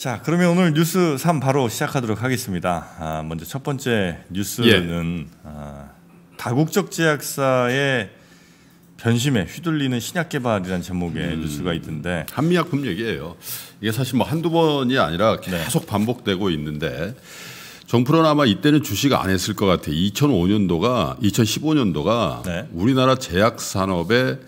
자, 그러면 오늘 뉴스 3 바로 시작하도록 하겠습니다. 아, 먼저 첫 번째 뉴스는 예. 아, 다국적 제약사의 변심에 휘둘리는 신약 개발이라는 제목의 음, 뉴스가 있던데 한미약품 얘기예요. 이게 사실 뭐 한두 번이 아니라 네. 계속 네. 반복되고 있는데 정프로 아마 이때는 주식 안 했을 것 같아. 2005년도가 2015년도가 네. 우리나라 제약 산업의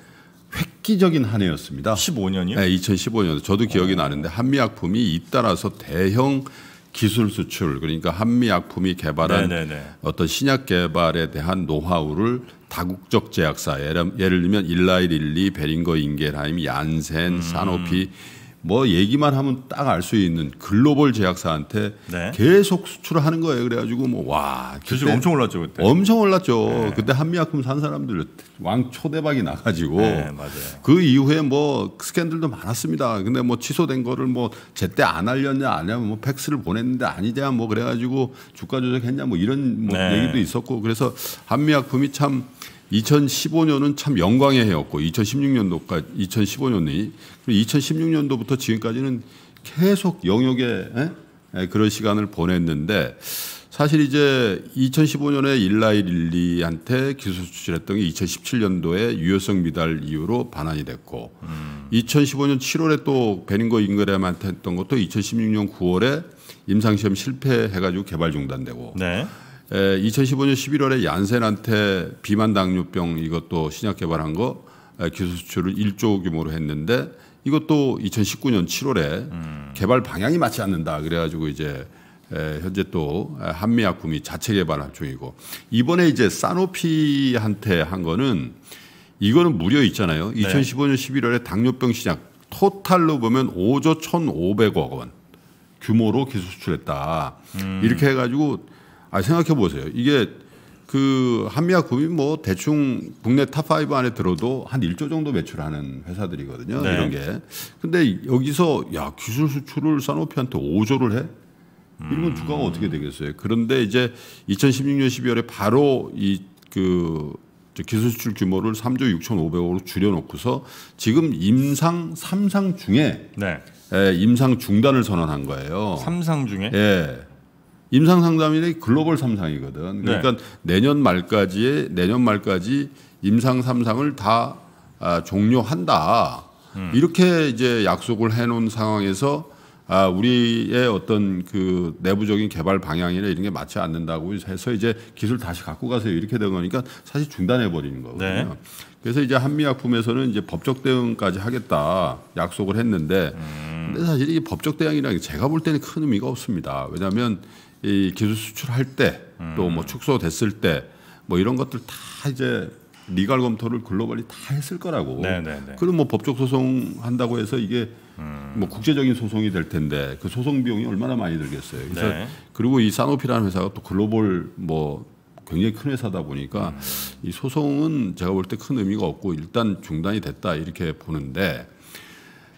획기적인 한 해였습니다. 15년이요? 네, 2015년. 저도 기억이 오. 어. 나는데 한미약품이 잇따라서 대형 기술 수출 그러니까 한미약품이 개발한 네네네. 어떤 신약 개발에 대한 노하우를 다국적 제약사 예를, 예를 들면 일라이릴리, 베링거 인겔하임, 얀센, 음. 산오피 뭐 얘기만 하면 딱 알 수 있는 글로벌 제약사한테 네. 계속 수출을 하는 거예요. 그래가지고 뭐와 주식 엄청 올랐죠 그때. 엄청 올랐죠. 네. 그때 한미약품 산 사람들 왕 초대박이 나가지고 네, 그 이후에 뭐 스캔들도 많았습니다. 근데 뭐 취소된 거를 뭐 제때 안 알렸냐 아니면 뭐 팩스를 보냈는데 아니냐 뭐 그래가지고 주가 조작했냐 뭐 이런 뭐 네. 얘기도 있었고 그래서 한미약품이 참 2015년은 참 영광의 해였고 2016년도까지 2015년이 2016년도부터 지금까지는 계속 영역에 에? 에, 그런 시간을 보냈는데 사실 이제 2015년에 일라이릴리한테 기소 수출했던게 2017년도에 유효성 미달 이후로 반환이 됐고 음. 2015년 7월에 또 베닝거 인그램한테 했던 것도 2016년 9월에 임상시험 실패해가지고 개발 중단되고 네. 2015년 11월에 얀센한테 비만 당뇨병 이것도 신약 개발한 거 기술 수출을 1조 규모로 했는데 이것도 2019년 7월에 음. 개발 방향이 맞지 않는다 그래가지고 이제 현재 또 한미약품이 자체 개발할 중이고 이번에 이제 사노피한테 한 거는 이거는 무려 있잖아요. 2015년 11월에 당뇨병 신약 토탈로 보면 5조 1,500억 원 규모로 기술 수출했다. 음. 이렇게 해가지고 아, 생각해 보세요. 이게 그 한미약 구입 뭐 대충 국내 탑5 안에 들어도 한 1조 정도 매출하는 회사들이거든요. 네. 이런 게. 근데 여기서 야, 기술 수출을 산호피한테 5조를 해? 이러면 주가가 음. 어떻게 되겠어요. 그런데 이제 2016년 12월에 바로 이 그 기술 수출 규모를 3조 6,500억으로 줄여놓고서 지금 임상 3상 중에 네. 예, 임상 중단을 선언한 거예요. 3상 중에? 예. 임상 상담인의 글로벌 삼상이거든. 네. 그러니까 네. 내년 말까지 내년 말까지 임상 삼상을 다 아, 종료한다. 음. 이렇게 이제 약속을 해놓은 상황에서 아, 우리의 어떤 그 내부적인 개발 방향이나 이런 게 맞지 않는다고 해서 이제 기술 다시 갖고 가세요 이렇게 된 거니까 사실 중단해 버리는 거거든요. 네. 그래서 이제 한미약품에서는 이제 법적 대응까지 하겠다 약속을 했는데, 음. 근데 사실 이 법적 대응이라는 게 제가 볼 때는 큰 의미가 없습니다. 왜냐하면 이 기술 수출할 때 또뭐 음. 축소됐을 때 뭐 이런 것들 다 이제 리갈 검토를 글로벌이 다 했을 거라고. 네네네. 그리고 뭐 법적 소송 한다고 해서 이게 음. 뭐 국제적인 소송이 될 텐데 그 소송 비용이 얼마나 많이 들겠어요. 그래서 네. 그리고 이 사노피라는 회사가 또 글로벌 뭐 굉장히 큰 회사다 보니까 음. 이 소송은 제가 볼 때 큰 의미가 없고 일단 중단이 됐다 이렇게 보는데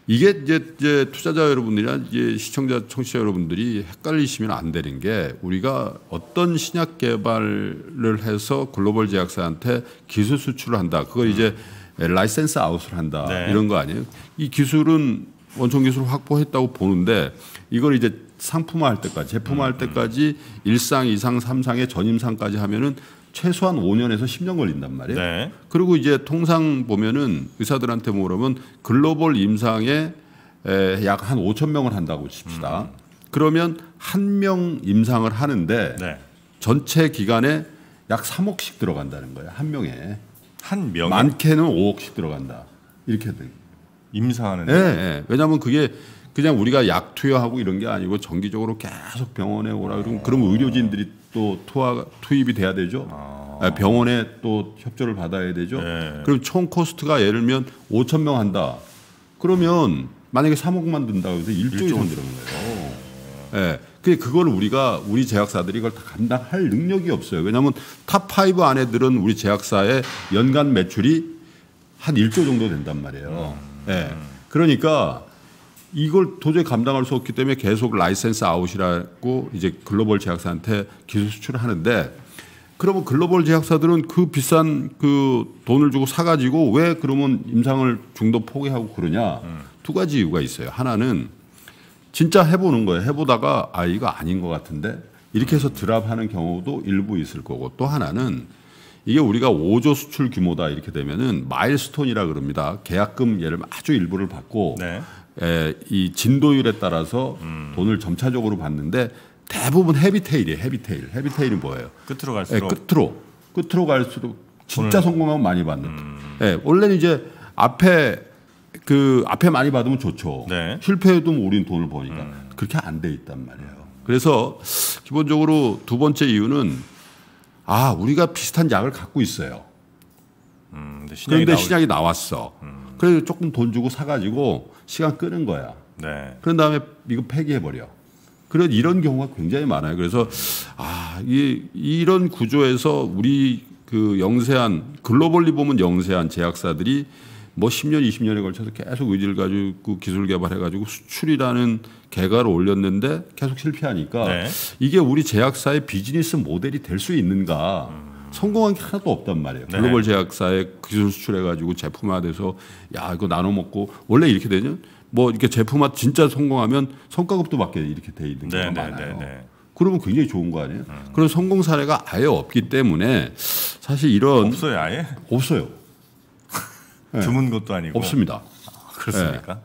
이게 이제, 이제 투자자 여러분들이나 이제 시청자 청취자 여러분들이 헷갈리시면 안 되는 게 우리가 어떤 신약 개발을 해서 글로벌 제약사한테 기술 수출을 한다. 그걸 음. 이제 라이센스 아웃을 한다. 네. 이런 거 아니에요? 이 기술은 원천 기술을 확보했다고 보는데 이걸 이제 상품화할 때까지 제품화할 음, 음. 때까지 일상 이상 삼상의 전임상까지 하면은 최소한 5년에서 10년 걸린단 말이에요. 네. 그리고 이제 통상 보면은 의사들한테 물어보면 뭐 글로벌 임상에 약 한 5천 명을 한다고 칩시다. 음. 그러면 한 명 임상을 하는데 네. 전체 기간에 약 3억씩 들어간다는 거예요. 한 명에. 한 명. 많게는 5억씩 들어간다. 이렇게 돼. 임사하는 예, 예. 왜냐하면 그게 그냥 우리가 약 투여하고 이런 게 아니고 정기적으로 계속 병원에 오라 그러면 그럼 의료진들이 또 투하, 투입이 돼야 되죠. 아. 예, 병원에 또 협조를 받아야 되죠. 예. 그럼 총 코스트가 예를 들면 5천 명 한다. 그러면 만약에 3억만 든다고 해서 일조이 원 드는 거예요. 예. 네. 근데 그걸 우리가 우리 제약사들이 이걸 다 감당할 능력이 없어요. 왜냐하면 탑5 안에 들은 우리 제약사의 연간 매출이 한 1조 정도 된단 말이에요. 음. 네. 그러니까 이걸 도저히 감당할 수 없기 때문에 계속 라이센스 아웃이라고 이제 글로벌 제약사한테 기술 수출을 하는데 그러면 글로벌 제약사들은 그 비싼 그 돈을 주고 사가지고 왜 그러면 임상을 중도 포기하고 그러냐 음. 두 가지 이유가 있어요. 하나는 진짜 해보는 거예요. 해보다가 아 이거 아닌 것 같은데 이렇게 해서 드랍하는 경우도 일부 있을 거고 또 하나는 이게 우리가 5조 수출 규모다 이렇게 되면은 마일스톤이라 그럽니다. 계약금 예를 아주 일부를 받고 네. 에, 이 진도율에 따라서 음. 돈을 점차적으로 받는데 대부분 헤비테일이에요. 헤비테일. 헤비테일이 뭐예요? 끝으로 갈수록 예, 끝으로 끝으로 갈수록 진짜 오늘... 성공하면 많이 받는. 음. 예, 원래는 이제 앞에 그 앞에 많이 받으면 좋죠. 네. 실패해도 뭐 우린 돈을 버니까 음. 그렇게 안 돼 있단 말이에요. 그래서 기본적으로 두 번째 이유는 아 우리가 비슷한 약을 갖고 있어요. 음, 신약이 그런데 나올... 신약이 나왔어. 음. 그래서 조금 돈 주고 사가지고 시간 끄는 거야. 네. 그런 다음에 이거 폐기해 버려. 그런 이런 경우가 굉장히 많아요. 그래서 아 이, 이런 구조에서 우리 그 영세한 글로벌리 보면 영세한 제약사들이 뭐 10년, 20년에 걸쳐서 계속 의지를 가지고 기술 개발해가지고 수출이라는 개가를 올렸는데 계속 실패하니까 네. 이게 우리 제약사의 비즈니스 모델이 될 수 있는가. 음. 성공한 게 하나도 없단 말이에요. 네. 글로벌 제약사에 기술 수출해가지고 제품화돼서 야 이거 나눠 먹고 원래 이렇게 되면 뭐 이렇게 제품화 진짜 성공하면 성과급도 받게 이렇게 돼 있는 네, 경우 네, 네, 많아요. 네, 그러면 굉장히 좋은 거 아니에요? 음. 그런 성공 사례가 아예 없기 때문에 사실 이런 없어요, 아예 없어요. 주문 네. 것도 아니고 없습니다. 아, 그렇습니까? 네.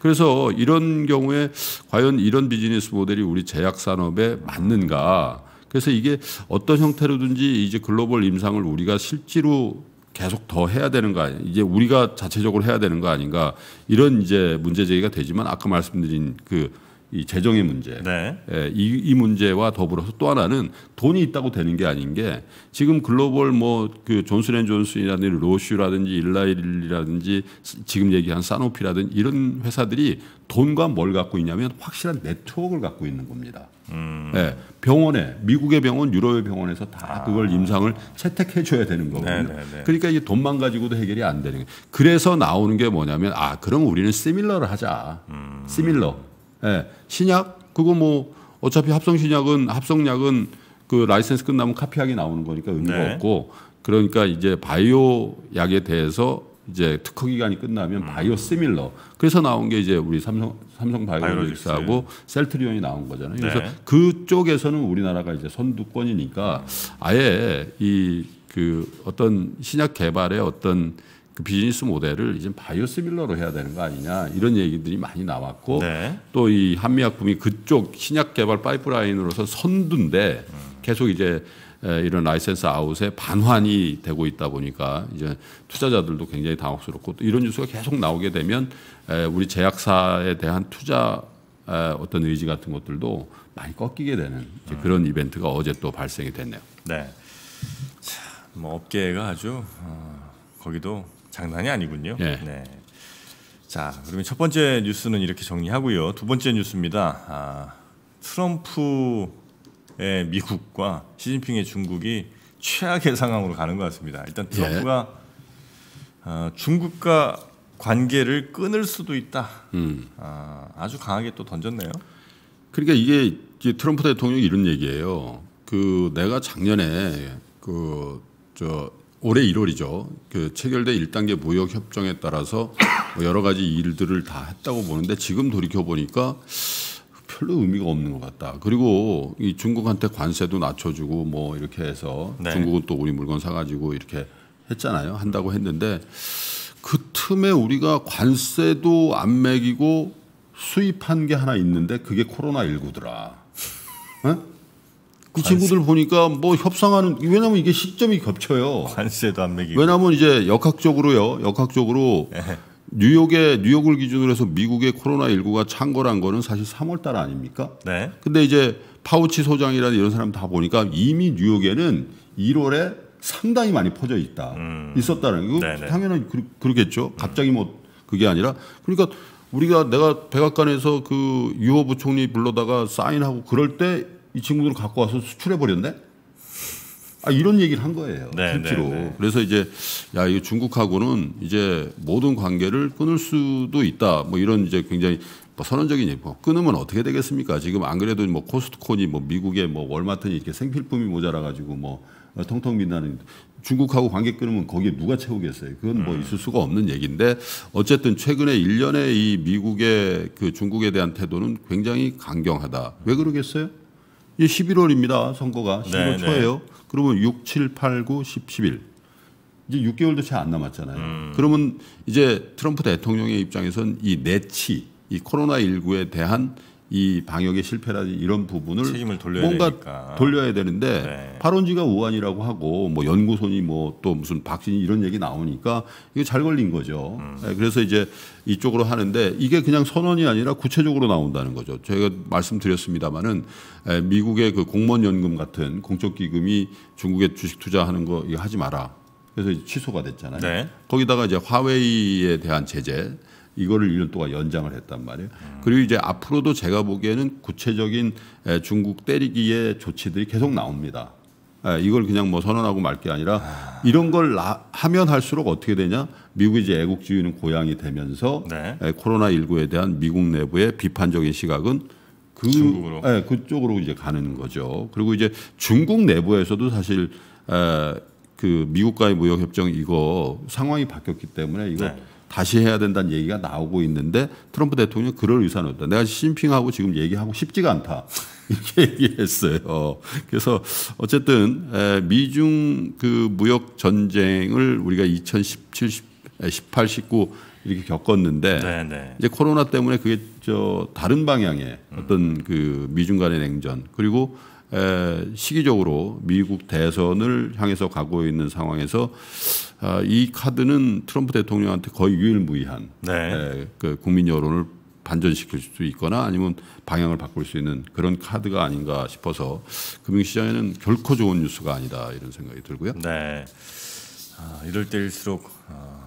그래서 이런 경우에 과연 이런 비즈니스 모델이 우리 제약 산업에 맞는가? 그래서 이게 어떤 형태로든지 이제 글로벌 임상을 우리가 실제로 계속 더 해야 되는 거 아니야? 이제 우리가 자체적으로 해야 되는 거 아닌가? 이런 이제 문제 제기가 되지만 아까 말씀드린 그이 재정의 문제, 네. 예, 이, 이, 문제와 더불어서 또 하나는 돈이 있다고 되는 게 아닌 게 지금 글로벌 뭐 그 존슨앤존슨이라든지 로슈라든지 일라일이라든지 지금 얘기한 사노피라든지 이런 회사들이 돈과 뭘 갖고 있냐면 확실한 네트워크를 갖고 있는 겁니다. 음. 예, 병원에 미국의 병원, 유럽의 병원에서 다 아. 그걸 임상을 채택해 줘야 되는 거거든요. 네네네. 네, 네. 그러니까 이게 돈만 가지고도 해결이 안 되는 거예요. 그래서 나오는 게 뭐냐면 아 그럼 우리는 시밀러를 하자. 음. 시밀러. 예. 신약 그거 뭐 어차피 합성 신약은 합성약은 그 라이센스 끝나면 카피약이 나오는 거니까 의미가 네. 없고 그러니까 이제 바이오 약에 대해서 이제 특허 기간이 끝나면 음. 바이오 시밀러 그래서 나온 게 이제 우리 삼성 삼성 바이오로직스하고 바이오로직스. 셀트리온이 나온 거잖아요. 그래서 네. 그쪽에서는 우리나라가 이제 선두권이니까 아예 이 그 어떤 신약 개발에 어떤 그 비즈니스 모델을 이제 바이오시밀러로 해야 되는 거 아니냐 이런 얘기들이 많이 나왔고 네. 또이 한미약품이 그쪽 신약 개발 파이프라인으로서 선두인데 계속 이제 이런 라이센스 아웃에 반환이 되고 있다 보니까 이제 투자자들도 굉장히 당혹스럽고 또 이런 뉴스가 계속 나오게 되면 우리 제약사에 대한 투자 어떤 의지 같은 것들도 많이 꺾이게 되는 음. 그런 이벤트가 어제 또 발생이 됐네요. 네. 뭐 업계가 아주 어, 거기도 장난이 아니군요. 네. 네. 자, 그러면 첫 번째 뉴스는 이렇게 정리하고요. 두 번째 뉴스입니다. 아, 트럼프의 미국과 시진핑의 중국이 최악의 상황으로 가는 것 같습니다. 일단 예. 트럼프가 예. 어, 중국과 관계를 끊을 수도 있다. 음. 아, 아주 강하게 또 던졌네요. 그러니까 이게, 트럼프 대통령이 이런 얘기예요. 그 내가 작년에 그저 올해 1월이죠. 그 체결된 1단계 무역 협정에 따라서 뭐 여러 가지 일들을 다 했다고 보는데 지금 돌이켜 보니까 별로 의미가 없는 것 같다. 그리고 이 중국한테 관세도 낮춰주고 뭐 이렇게 해서 네. 중국은 또 우리 물건 사가지고 이렇게 했잖아요. 한다고 했는데 그 틈에 우리가 관세도 안 매기고 수입한 게 하나 있는데 그게 코로나 19더라. 응? 어? 이 그 친구들 보니까 뭐 협상하는 왜냐하면 이게 시점이 겹쳐요. 관세도 안 매기고. 왜냐하면 이제 역학적으로요. 역학적으로 예. 뉴욕의 뉴욕을 기준으로 해서 미국의 코로나 19가 창궐한 거는 사실 3월 달 아닙니까? 네. 근데 이제 파우치 소장이라든 이런 사람 다 보니까 이미 뉴욕에는 1월에 상당히 많이 퍼져 있다. 음. 있었다는 거 네네. 네. 당연히 그, 렇겠죠 갑자기 뭐 그게 아니라 그러니까 우리가 내가 백악관에서 그 유호 부총리 불러다가 사인하고 그럴 때이 친구들 을 갖고 와서 수출해 버렸네. 아 이런 얘기를 한 거예요. 네, 네 실제로. 네, 그래서 이제 야이 중국하고는 이제 모든 관계를 끊을 수도 있다. 뭐 이런 이제 굉장히 뭐 선언적인 얘기. 뭐 끊으면 어떻게 되겠습니까? 지금 안 그래도 뭐 코스트코니 뭐 미국의 뭐 월마트니 이렇게 생필품이 모자라 가지고 뭐 통통 빛나는 중국하고 관계 끊으면 거기에 누가 채우겠어요. 그건 뭐 음. 있을 수가 없는 얘기인데 어쨌든 최근에 1년에 이 미국의 그 중국에 대한 태도는 굉장히 강경하다. 왜 그러겠어요? 이 11월입니다. 선거가 11월 네, 초예요. 네. 그러면 6, 7, 8, 9, 10, 11 이제 6개월도 채 안 남았잖아요. 음. 그러면 이제 트럼프 대통령의 입장에선 이 내치, 이 코로나 19에 대한 이 방역의 실패라든지 이런 부분을 책임을 돌려야 뭔가 되니까. 돌려야 되는데 네. 파론지가 우한이라고 하고 뭐 연구소니 뭐 또 무슨 박신이 이런 얘기 나오니까 이게잘 걸린 거죠. 음. 네, 그래서 이제 이쪽으로 하는데 이게 그냥 선언이 아니라 구체적으로 나온다는 거죠. 제가 말씀드렸습니다마는 미국의 그 공무원 연금 같은 공적 기금이 중국에 주식 투자하는 거 이거 하지 마라. 그래서 취소가 됐잖아요. 네. 거기다가 이제 화웨이에 대한 제재 이거를 1년 동안 연장을 했단 말이에요. 음. 그리고 이제 앞으로도 제가 보기에는 구체적인 중국 때리기의 조치들이 계속 나옵니다. 이걸 그냥 뭐 선언하고 말 게 아니라 이런 걸 하면 할수록 어떻게 되냐 미국이 이제 애국주의는 고향이 되면서 네. 코로나 19에 대한 미국 내부의 비판적인 시각은 그 중국으로 예, 그쪽으로 이제 가는 거죠. 그리고 이제 중국 내부에서도 사실 에, 그 미국과의 무역 협정 이거 상황이 바뀌었기 때문에 이거 네. 다시 해야 된다는 얘기가 나오고 있는데 트럼프 대통령 그럴 의사는 없다. 내가 시진핑하고 지금 얘기하고 싶지가 않다. 이렇게 얘기했어요. 그래서 어쨌든 미중 그 무역 전쟁을 우리가 2017, 18, 19 이렇게 겪었는데 네네. 네. 이제 코로나 때문에 그게 저 다른 방향의 어떤 음. 그 미중 간의 냉전 그리고 에, 시기적으로 미국 대선을 향해서 가고 있는 상황에서 아, 이 카드는 트럼프 대통령한테 거의 유일무이한 네. 에, 그 국민 여론을 반전시킬 수 있거나 아니면 방향을 바꿀 수 있는 그런 카드가 아닌가 싶어서 금융시장에는 결코 좋은 뉴스가 아니다 이런 생각이 들고요. 네. 아, 이럴 때일수록 어,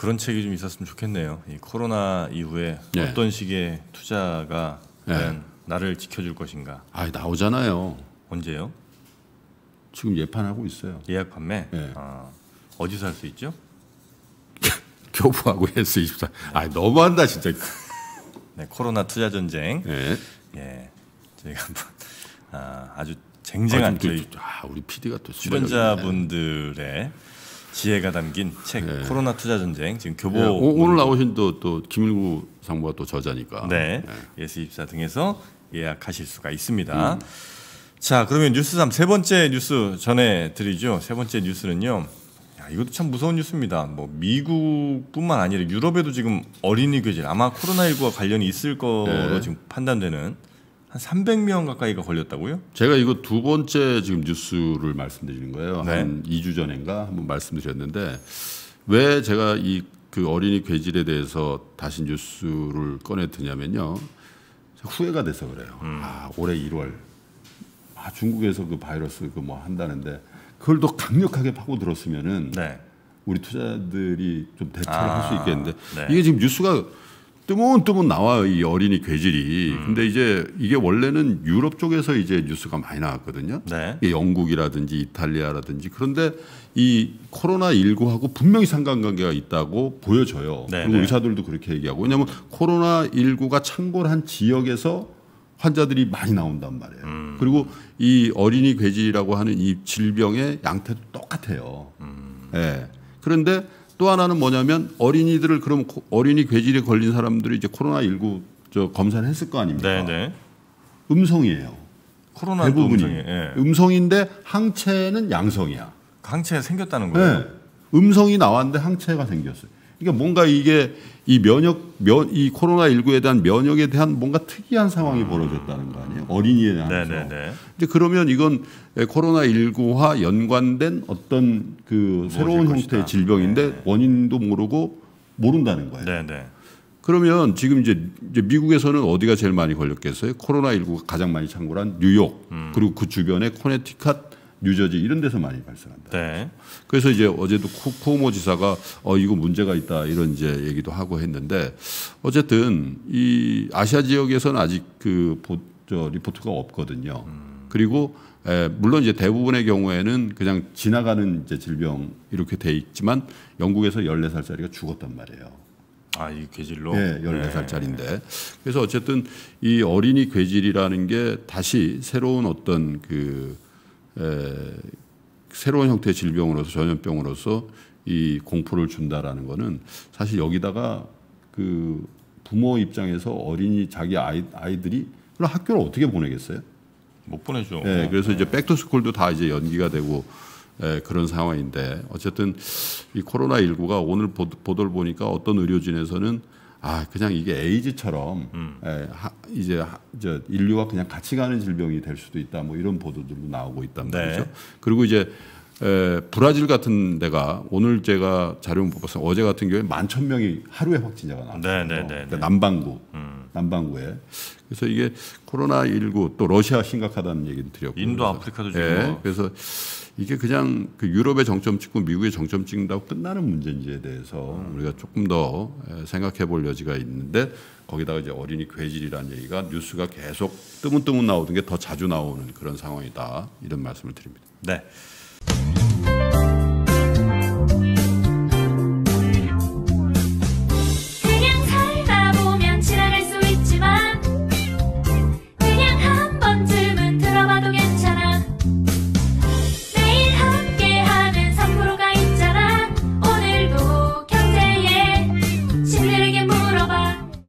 그런 책이 좀 있었으면 좋겠네요. 이 코로나 이후에 네. 어떤 식의 투자가 네. 과 나를 지켜줄 것인가. 아 나오잖아요. 언제요? 지금 예판하고 있어요. 예약 판매. 네. 아, 어디서 할 수 있죠? 교부하고 S24. 아 너무한다 진짜. 네, 코로나 투자 전쟁. 네. 예. 저희가 한번 아, 아주 쟁쟁한 아, 저희 아, 우리 PD가 또 출연자분들의 지혜가 담긴 책 네. 코로나 투자 전쟁 지금 교보 네. 오, 늘 나오신 또, 또 김일구 상부가또 저자니까 네, 네. 예스입사 등에서 예약하실 수가 있습니다. 음. 자 그러면 뉴스 3 세 번째 뉴스 전해드리죠. 세 번째 뉴스는요. 야, 이것도 참 무서운 뉴스입니다. 뭐 미국뿐만 아니라 유럽에도 지금 어린이 교질 아마 코로나 19와 관련이 있을 거로 네. 지금 판단되는 한 300명 가까이가 걸렸다고요? 제가 이거 두 번째 지금 뉴스를 말씀드리는 거예요. 네. 한 2주 전인가 한번 말씀드렸는데 왜 제가 이 그 어린이 괴질에 대해서 다시 뉴스를 꺼내 드냐면요. 후회가 돼서 그래요. 음. 아, 올해 1월 아, 중국에서 그 바이러스 그뭐 한다는데 그걸 더 강력하게 파고 들었으면은 네. 우리 투자들이 좀 대처를 아, 할수 있겠는데 네. 이게 지금 뉴스가 뜨문뜨문 나와요 이 어린이 괴질이. 음. 근데 이제 이게 원래는 유럽 쪽에서 이제 뉴스가 많이 나왔거든요. 네. 영국이라든지 이탈리아라든지 그런데 이 코로나 19하고 분명히 상관관계가 있다고 보여져요. 네, 그리고 네. 의사들도 그렇게 얘기하고 왜냐하면 코로나 19가 창궐한 지역에서 환자들이 많이 나온단 말이에요. 음. 그리고 이 어린이 괴질이라고 하는 이 질병의 양태도 똑같아요. 음. 예. 그런데 또 하나는 뭐냐면 어린이들을 그럼 어린이 괴질에 걸린 사람들이 이제 코로나 19저 검사를 했을 거 아닙니까? 네네. 네. 음성이에요. 코로나 대부분이 음성이, 예. 음성인데 항체는 양성이야. 항체가 생겼다는 거예요. 네. 음성이 나왔는데 항체가 생겼어요. 그러니까 뭔가 이게 이 면역 면 이 코로나 19에 대한 면역에 대한 뭔가 특이한 상황이 벌어졌다는 거 아니에요 어린이에 대한서 네네네. 근데 네. 그러면 이건 코로나 19와 연관된 어떤 그 새로운 형태의 것이다. 질병인데 네네. 원인도 모르고 모른다는 거예요. 네네. 네. 그러면 지금 이제, 이제 미국에서는 어디가 제일 많이 걸렸겠어요? 코로나 19가 가장 많이 창궐한 뉴욕 음. 그리고 그 주변의 코네티컷 뉴저지 이런 데서 많이 발생한다. 네. 그래서 이제 어제도 쿠오모 지사가 어 이거 문제가 있다 이런 이제 얘기도 하고 했는데 어쨌든 이 아시아 지역에서는 아직 그저 리포트가 없거든요. 음. 그리고 에, 물론 이제 대부분의 경우에는 그냥 지나가는 이제 질병 이렇게 돼 있지만 영국에서 14살짜리가 죽었단 말이에요. 아, 이 괴질로? 네, 14살짜리인데. 네. 그래서 어쨌든 이 어린이 괴질이라는 게 다시 새로운 어떤 그 에, 새로운 형태의 질병으로서 전염병으로서 이 공포를 준다라는 거는 사실 여기다가 그 부모 입장에서 어린이 자기 아이 아이들이 학교를 어떻게 보내겠어요? 못 보내죠. 네, 그래서 이제 백투스쿨도 다 이제 연기가 되고 예, 그런 상황인데 어쨌든 이 코로나 19가 오늘 보도를 보니까 어떤 의료진에서는 아 그냥 이게 에이즈처럼 음. 에, 예, 하, 이제 하, 저인류가 그냥 같이 가는 질병이 될 수도 있다 뭐 이런 보도들도 나오고 있단 네. 말이죠. 네. 그리고 이제 에, 브라질 같은 데가 오늘 제가 자료 를 보고서 어제 같은 경우에 만 천 명이 하루에 확진자가 나왔어요. 네, 네, 네, 그러니까 네. 남반구. 음. 남반구에. 그래서 이게 코로나 19또 러시아 심각하다는 얘기를 드렸고. 인도 그래서. 아프리카도 예, 지금. 예, 그래서 이게 그냥 그 유럽의 정점 찍고 미국의 정점 찍는다고 끝나는 문제인지에 대해서 음. 우리가 조금 더 예, 생각해 볼 여지가 있는데 거기다가 이제 어린이 괴질이라는 얘기가 뉴스가 계속 뜨문뜨문 나오는 게 더 자주 나오는 그런 상황이다 이런 말씀을 드립니다. 네.